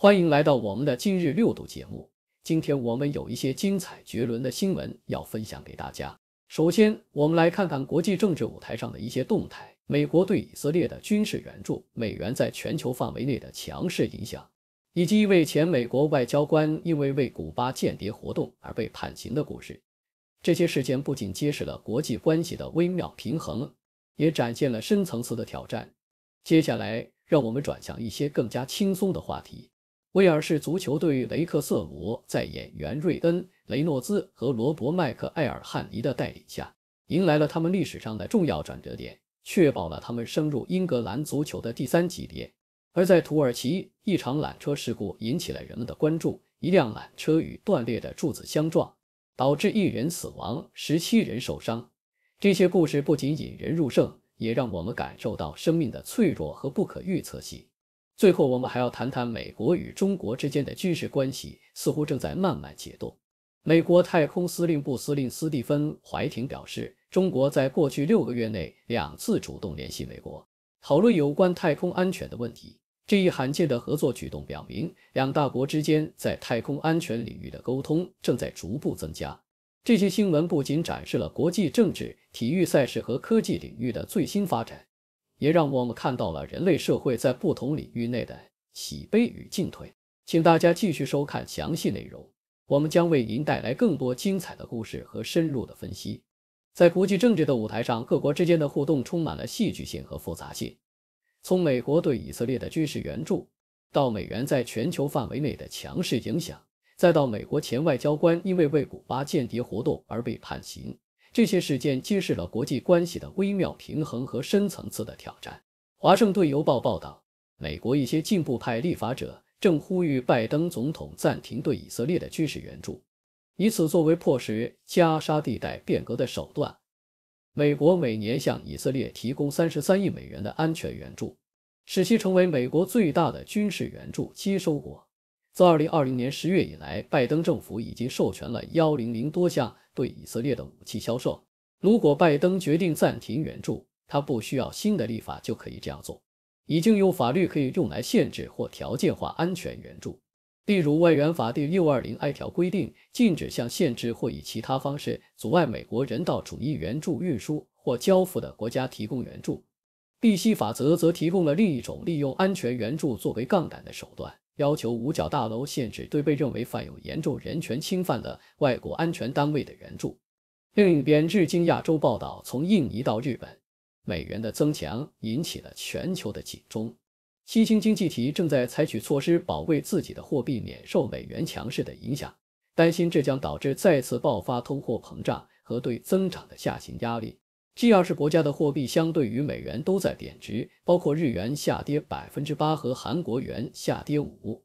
欢迎来到我们的今日六度节目。今天我们有一些精彩绝伦的新闻要分享给大家。首先，我们来看看国际政治舞台上的一些动态：美国对以色列的军事援助、美元在全球范围内的强势影响，以及一位前美国外交官因为为古巴间谍活动而被判刑的故事。这些事件不仅揭示了国际关系的微妙平衡，也展现了深层次的挑战。接下来，让我们转向一些更加轻松的话题。威尔士足球队雷克瑟姆在演员瑞恩·雷诺兹和罗伯·麦克艾尔汉尼的带领下，迎来了他们历史上的重要转折点，确保了他们升入英格兰足球的第三级别。而在土耳其，一场缆车事故引起了人们的关注，一辆缆车与断裂的柱子相撞，导致一人死亡，十七人受伤。这些故事不仅引人入胜，也让我们感受到生命的脆弱和不可预测性。最后，我们还要谈谈美国与中国之间的军事关系似乎正在慢慢解冻。美国太空司令部司令斯蒂芬怀廷表示，中国在过去六个月内两次主动联系美国，讨论有关太空安全的问题。这一罕见的合作举动表明，两大国之间在太空安全领域的沟通正在逐步增加。这些新闻不仅展示了国际政治、体育赛事和科技领域的最新发展。也让我们看到了人类社会在不同领域内的喜悲与进退。请大家继续收看详细内容，我们将为您带来更多精彩的故事和深入的分析。在国际政治的舞台上，各国之间的互动充满了戏剧性和复杂性。从美国对以色列的军事援助，到美元在全球范围内的强势影响，再到美国前外交官因为为古巴间谍活动而被判刑。这些事件揭示了国际关系的微妙平衡和深层次的挑战。华盛顿邮报报道，美国一些进步派立法者正呼吁拜登总统暂停对以色列的军事援助，以此作为迫使加沙地带变革的手段。美国每年向以色列提供三十三亿美元的安全援助，使其成为美国最大的军事援助接收国。自二零二零年十月以来，拜登政府已经授权了幺零零多项。对以色列的武器销售，如果拜登决定暂停援助，他不需要新的立法就可以这样做。已经有法律可以用来限制或条件化安全援助，例如《外援法》第六二零 i 条规定，禁止向限制或以其他方式阻碍美国人道主义援助运输或交付的国家提供援助。利息法则则提供了另一种利用安全援助作为杠杆的手段。要求五角大楼限制对被认为犯有严重人权侵犯的外国安全单位的援助。另一边，日经亚洲报道，从印尼到日本，美元的增强引起了全球的警钟。新兴经济体正在采取措施保卫自己的货币免受美元强势的影响，担心这将导致再次爆发通货膨胀和对增长的下行压力。G20 国家的货币相对于美元都在贬值，包括日元下跌百分之八和韩国元下跌五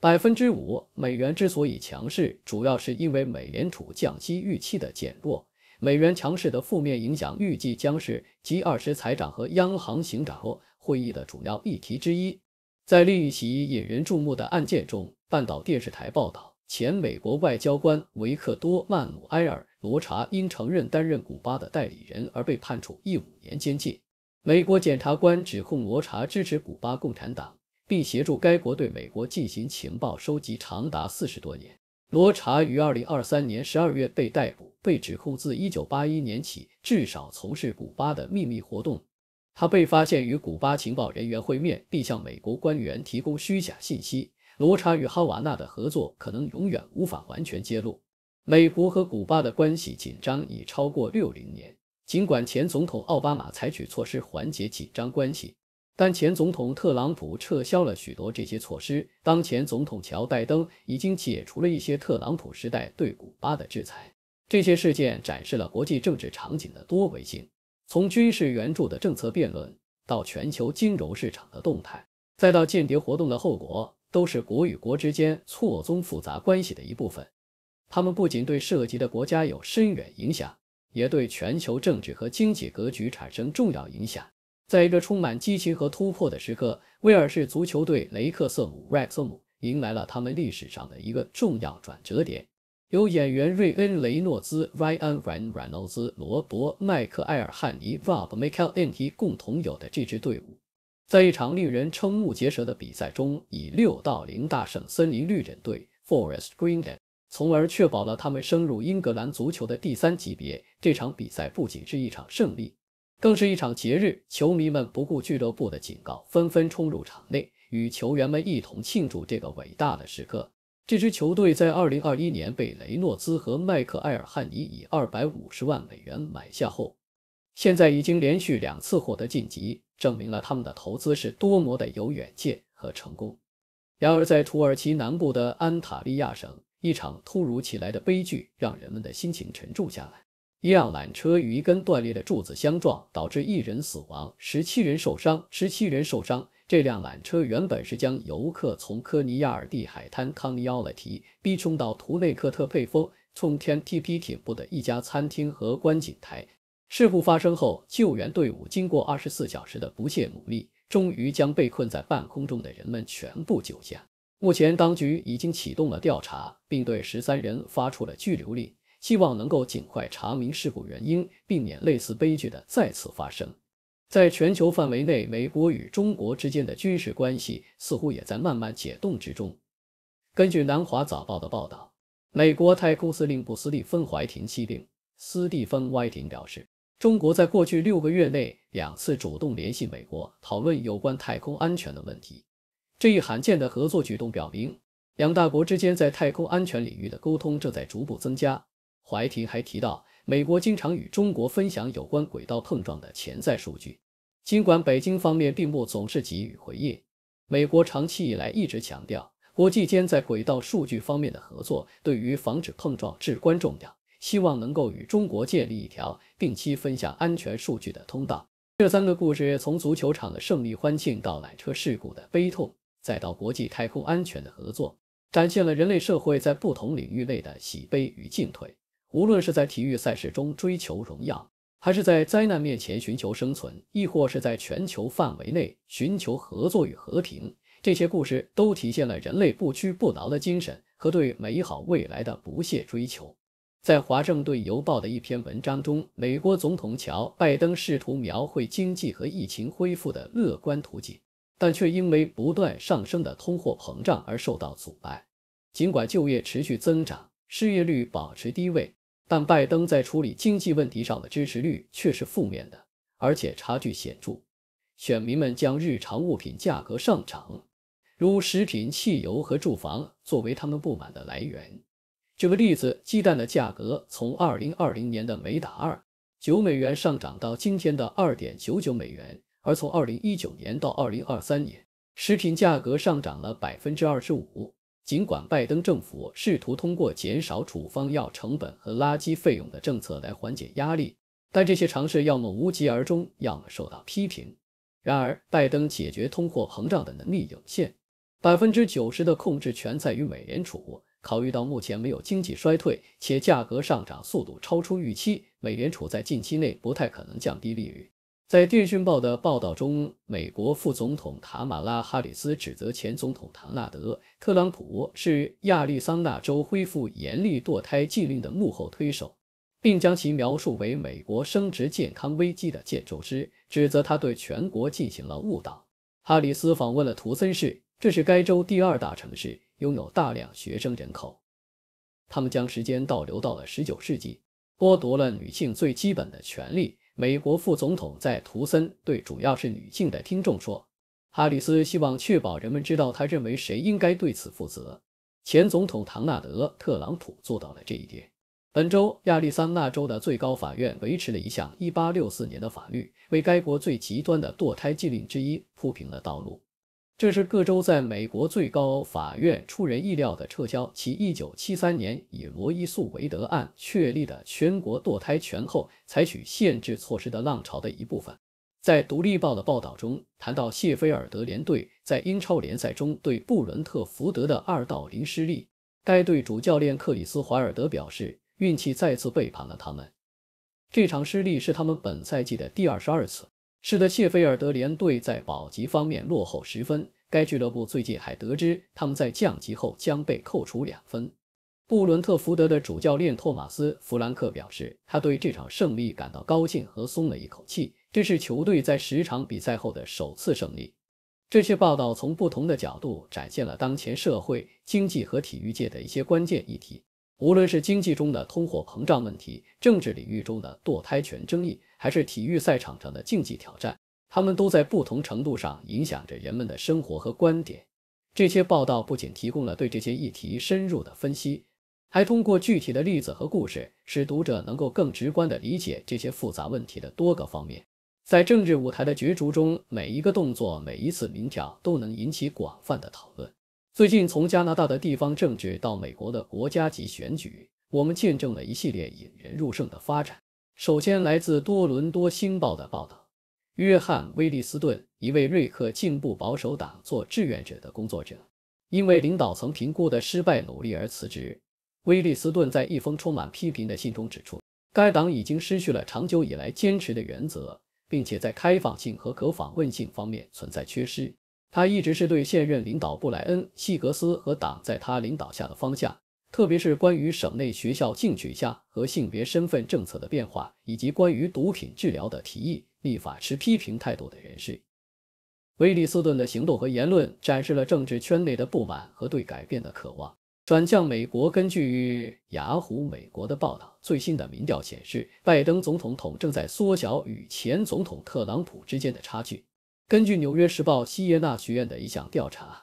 百分之五。美元之所以强势，主要是因为美联储降息预期的减弱。美元强势的负面影响预计将是 G20 财长和央行行长会议的主要议题之一。在另一起引人注目的案件中，半岛电视台报道。前美国外交官维克多·曼努埃尔·罗查因承认担任古巴的代理人而被判处一五年监禁。美国检察官指控罗查支持古巴共产党，并协助该国对美国进行情报收集长达四十多年。罗查于二零二三年十二月被逮捕，被指控自一九八一年起至少从事古巴的秘密活动。他被发现与古巴情报人员会面，并向美国官员提供虚假信息。罗查与哈瓦那的合作可能永远无法完全揭露。美国和古巴的关系紧张已超过六零年。尽管前总统奥巴马采取措施缓解紧张关系，但前总统特朗普撤销了许多这些措施。当前总统乔拜登已经解除了一些特朗普时代对古巴的制裁。这些事件展示了国际政治场景的多维性，从军事援助的政策辩论到全球金融市场的动态，再到间谍活动的后果。都是国与国之间错综复杂关系的一部分。他们不仅对涉及的国家有深远影响，也对全球政治和经济格局产生重要影响。在一个充满激情和突破的时刻，威尔士足球队雷克瑟姆 （Rexham） 迎来了他们历史上的一个重要转折点。由演员瑞恩·雷诺兹 （Ryan Reynolds）、罗伯·麦克艾尔汉尼 （Rob m c e l h e n n e 共同有的这支队伍。在一场令人瞠目结舌的比赛中，以六到零大胜森林绿人队 （Forest Green），从而确保了他们升入英格兰足球的第三级别。这场比赛不仅是一场胜利，更是一场节日。球迷们不顾俱乐部的警告，纷纷冲入场内，与球员们一同庆祝这个伟大的时刻。这支球队在2021年被雷诺兹和麦克埃尔汉尼以250万美元买下后，现在已经连续两次获得晋级。证明了他们的投资是多么的有远见和成功。然而，在土耳其南部的安塔利亚省，一场突如其来的悲剧让人们的心情沉重下来。一辆缆车与一根断裂的柱子相撞，导致一人死亡，十七人受伤。十七人受伤。这辆缆车原本是将游客从科尼亚尔蒂海滩康尼奥莱提逼冲到图内克特佩峰冲天 T P 铁布的一家餐厅和观景台。事故发生后，救援队伍经过二十四小时的不懈努力，终于将被困在半空中的人们全部救下。目前，当局已经启动了调查，并对十三人发出了拘留令，希望能够尽快查明事故原因，避免类似悲剧的再次发生。在全球范围内，美国与中国之间的军事关系似乎也在慢慢解冻之中。根据《南华早报》的报道，美国太空司令部斯蒂芬怀廷七令斯蒂芬 y 廷表示。中国在过去六个月内两次主动联系美国，讨论有关太空安全的问题。这一罕见的合作举动表明，两大国之间在太空安全领域的沟通正在逐步增加。怀廷还提到，美国经常与中国分享有关轨道碰撞的潜在数据，尽管北京方面并不总是给予回应。美国长期以来一直强调，国际间在轨道数据方面的合作对于防止碰撞至关重要。希望能够与中国建立一条定期分享安全数据的通道。这三个故事从足球场的胜利欢庆到缆车事故的悲痛，再到国际太空安全的合作，展现了人类社会在不同领域内的喜悲与进退。无论是在体育赛事中追求荣耀，还是在灾难面前寻求生存，亦或是在全球范围内寻求合作与和平，这些故事都体现了人类不屈不挠的精神和对美好未来的不懈追求。在《华盛顿邮报》的一篇文章中，美国总统乔·拜登试图描绘经济和疫情恢复的乐观图景，但却因为不断上升的通货膨胀而受到阻碍。尽管就业持续增长，失业率保持低位，但拜登在处理经济问题上的支持率却是负面的，而且差距显著。选民们将日常物品价格上涨，如食品、汽油和住房，作为他们不满的来源。举个例子，鸡蛋的价格从2020年的每打二九美元上涨到今天的二点九九美元。而从2019年到2023年，食品价格上涨了百分之二十五。尽管拜登政府试图通过减少处方药成本和垃圾费用的政策来缓解压力，但这些尝试要么无疾而终，要么受到批评。然而，拜登解决通货膨胀的能力有限，百分之九十的控制权在于美联储。考虑到目前没有经济衰退，且价格上涨速度超出预期，美联储在近期内不太可能降低利率。在电讯报的报道中，美国副总统塔马拉·哈里斯指责前总统唐纳德·特朗普是亚利桑那州恢复严厉堕胎禁令的幕后推手，并将其描述为美国生殖健康危机的建筑师，指责他对全国进行了误导。哈里斯访问了图森市，这是该州第二大城市。拥有大量学生人口，他们将时间倒流到了19世纪，剥夺了女性最基本的权利。美国副总统在图森对主要是女性的听众说：“哈里斯希望确保人们知道他认为谁应该对此负责。”前总统唐纳德·特朗普做到了这一点。本周，亚利桑那州的最高法院维持了一项1864年的法律，为该国最极端的堕胎禁令之一铺平了道路。这是各州在美国最高法院出人意料地撤销其1973年以罗伊诉维德案确立的全国堕胎权后采取限制措施的浪潮的一部分。在《独立报》的报道中谈到谢菲尔德联队在英超联赛中对布伦特福德的2-0失利，该队主教练克里斯·怀尔德表示：“运气再次背叛了他们。这场失利是他们本赛季的第二十二次。”使得谢菲尔德联队在保级方面落后十分。该俱乐部最近还得知，他们在降级后将被扣除两分。布伦特福德的主教练托马斯·弗兰克表示，他对这场胜利感到高兴和松了一口气，这是球队在十场比赛后的首次胜利。这些报道从不同的角度展现了当前社会、经济和体育界的一些关键议题。无论是经济中的通货膨胀问题，政治领域中的堕胎权争议，还是体育赛场上的竞技挑战，他们都在不同程度上影响着人们的生活和观点。这些报道不仅提供了对这些议题深入的分析，还通过具体的例子和故事，使读者能够更直观地理解这些复杂问题的多个方面。在政治舞台的角逐中，每一个动作、每一次鸣调都能引起广泛的讨论。最近，从加拿大的地方政治到美国的国家级选举，我们见证了一系列引人入胜的发展。首先，来自多伦多《星报》的报道，约翰·威利斯顿，一位瑞克进步保守党做志愿者的工作者，因为领导层评估的失败努力而辞职。威利斯顿在一封充满批评的信中指出，该党已经失去了长久以来坚持的原则，并且在开放性和可访问性方面存在缺失。他一直是对现任领导布莱恩·希格斯和党在他领导下的方向，特别是关于省内学校性取向和性别身份政策的变化，以及关于毒品治疗的提议立法持批评态度的人士。威利斯顿的行动和言论展示了政治圈内的不满和对改变的渴望。转向美国，根据雅虎美国的报道，最新的民调显示，拜登总统正在缩小与前总统特朗普之间的差距。根据《纽约时报》西耶纳学院的一项调查，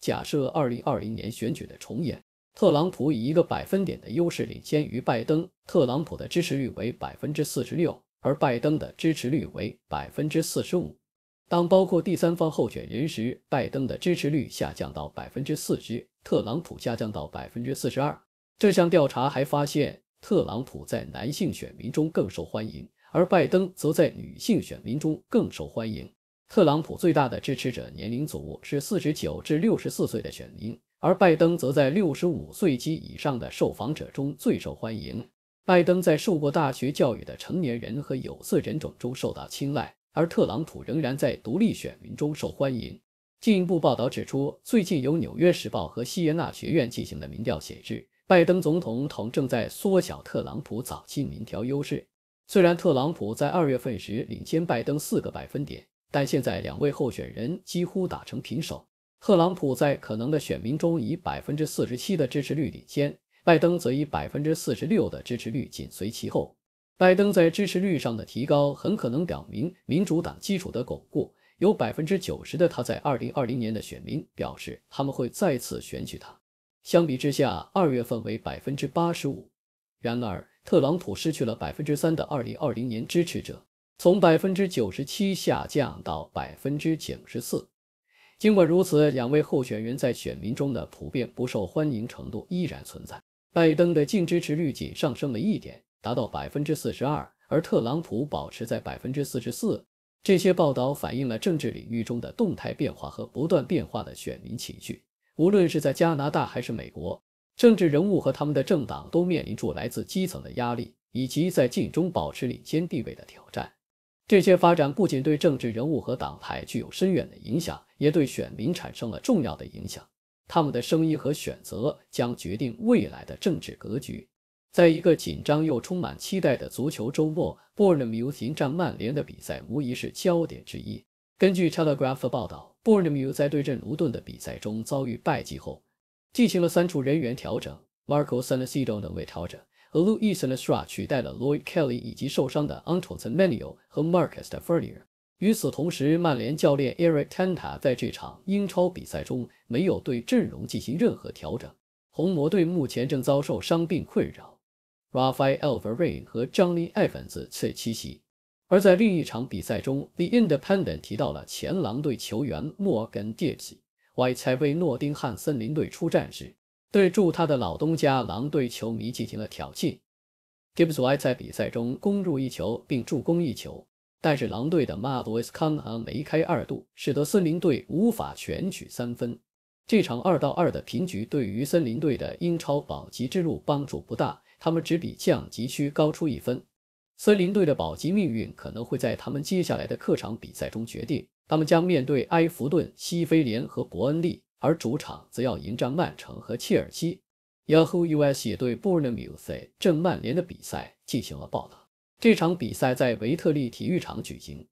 假设二零二0年选举的重演，特朗普以一个百分点的优势领先于拜登。特朗普的支持率为百分之四十六，而拜登的支持率为百分之四十五。当包括第三方候选人时，拜登的支持率下降到百分之四十，特朗普下降到百分之四十二。这项调查还发现，特朗普在男性选民中更受欢迎，而拜登则在女性选民中更受欢迎。特朗普最大的支持者年龄组是四十九至六十四岁的选民，而拜登则在六十五岁及以上的受访者中最受欢迎。拜登在受过大学教育的成年人和有色人种中受到青睐，而特朗普仍然在独立选民中受欢迎。进一步报道指出，最近由纽约时报和西耶纳学院进行的民调显示，拜登总统正在缩小特朗普早期民调优势。虽然特朗普在二月份时领先拜登四个百分点。但现在两位候选人几乎打成平手。特朗普在可能的选民中以百分之四十七的支持率领先，拜登则以百分之四十六的支持率紧随其后。拜登在支持率上的提高很可能表明民主党基础的巩固。有百分之九十的他在二零二零年的选民表示他们会再次选举他，相比之下，二月份为百分之八十五。然而，特朗普失去了百分之三的二零二零年支持者。从百分之九十七下降到百分之九十四。尽管如此，两位候选人在选民中的普遍不受欢迎程度依然存在。拜登的净支持率仅上升了一点，达到百分之四十二，而特朗普保持在百分之四十四。这些报道反映了政治领域中的动态变化和不断变化的选民情绪。无论是在加拿大还是美国，政治人物和他们的政党都面临住来自基层的压力，以及在竞争中保持领先地位的挑战。这些发展不仅对政治人物和党派具有深远的影响，也对选民产生了重要的影响。他们的声音和选择将决定未来的政治格局。在一个紧张又充满期待的足球周末 b u r n l e 迎战曼联的比赛无疑是焦点之一。根据《Telegraph》的报道 b u r n l e 在对阵卢顿的比赛中遭遇败绩后，进行了三处人员调整，Marco Sanesido 等位调整。和 l u i s i n á c r a 取代了 Lloyd Kelly 以及受伤的 a n t o i n m a n i o l 和 m a r c u e s Fernier。与此同时，曼联教练 Eric Ten t a 在这场英超比赛中没有对阵容进行任何调整。红魔队目前正遭受伤病困扰，Rafael Varane 和 Johnny Evans 缺席。而在另一场比赛中，《The Independent》提到了前狼队球员 Morgan d i b b s w h 为诺丁汉森林队出战时。对住他的老东家狼队球迷进行了挑衅。Gibbsy 在比赛中攻入一球并助攻一球，但是狼队的 m a b u s o k h a n a 梅开二度，使得森林队无法全取三分。这场二到二的平局对于森林队的英超保级之路帮助不大，他们只比降级区高出一分。森林队的保级命运可能会在他们接下来的客场比赛中决定，他们将面对埃弗顿、西非联和伯恩利。而主场则要迎战曼城和切尔西。Yahoo US 也对 Burnley vs 正曼联的比赛进行了报道。这场比赛在维特利体育场举行。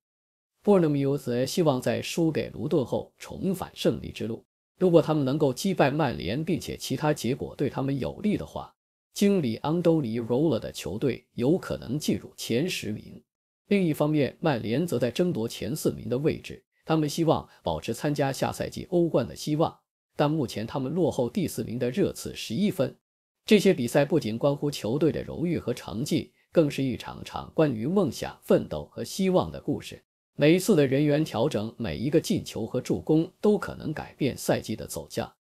Burnley 希望在输给卢顿后重返胜利之路。如果他们能够击败曼联，并且其他结果对他们有利的话，经理安东尼·罗勒的球队有可能进入前十名。另一方面，曼联则在争夺前四名的位置。他们希望保持参加下赛季欧冠的希望，但目前他们落后第四名的热刺十一分。这些比赛不仅关乎球队的荣誉和成绩，更是一场场关于梦想、奋斗和希望的故事。每一次的人员调整，每一个进球和助攻，都可能改变赛季的走向。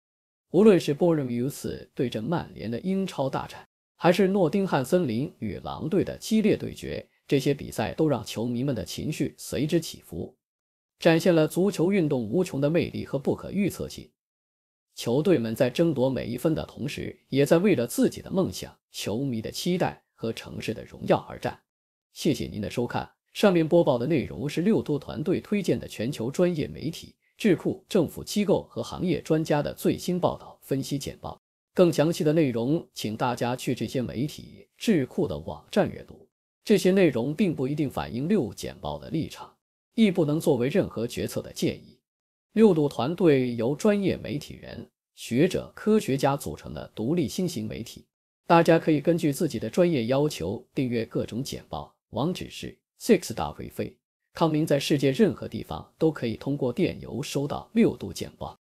无论是波尔米斯对阵曼联的英超大战，还是诺丁汉森林与狼队的激烈对决，这些比赛都让球迷们的情绪随之起伏。展现了足球运动无穷的魅力和不可预测性。球队们在争夺每一分的同时，也在为了自己的梦想、球迷的期待和城市的荣耀而战。谢谢您的收看。上面播报的内容是六都团队推荐的全球专业媒体、智库、政府机构和行业专家的最新报道、分析简报。更详细的内容，请大家去这些媒体智库的网站阅读。这些内容并不一定反映六简报的立场。亦不能作为任何决策的建议。六度团队由专业媒体人、学者、科学家组成的独立新型媒体，大家可以根据自己的专业要求订阅各种简报、网址是 six 大会费。康明在世界任何地方都可以通过电邮收到六度简报。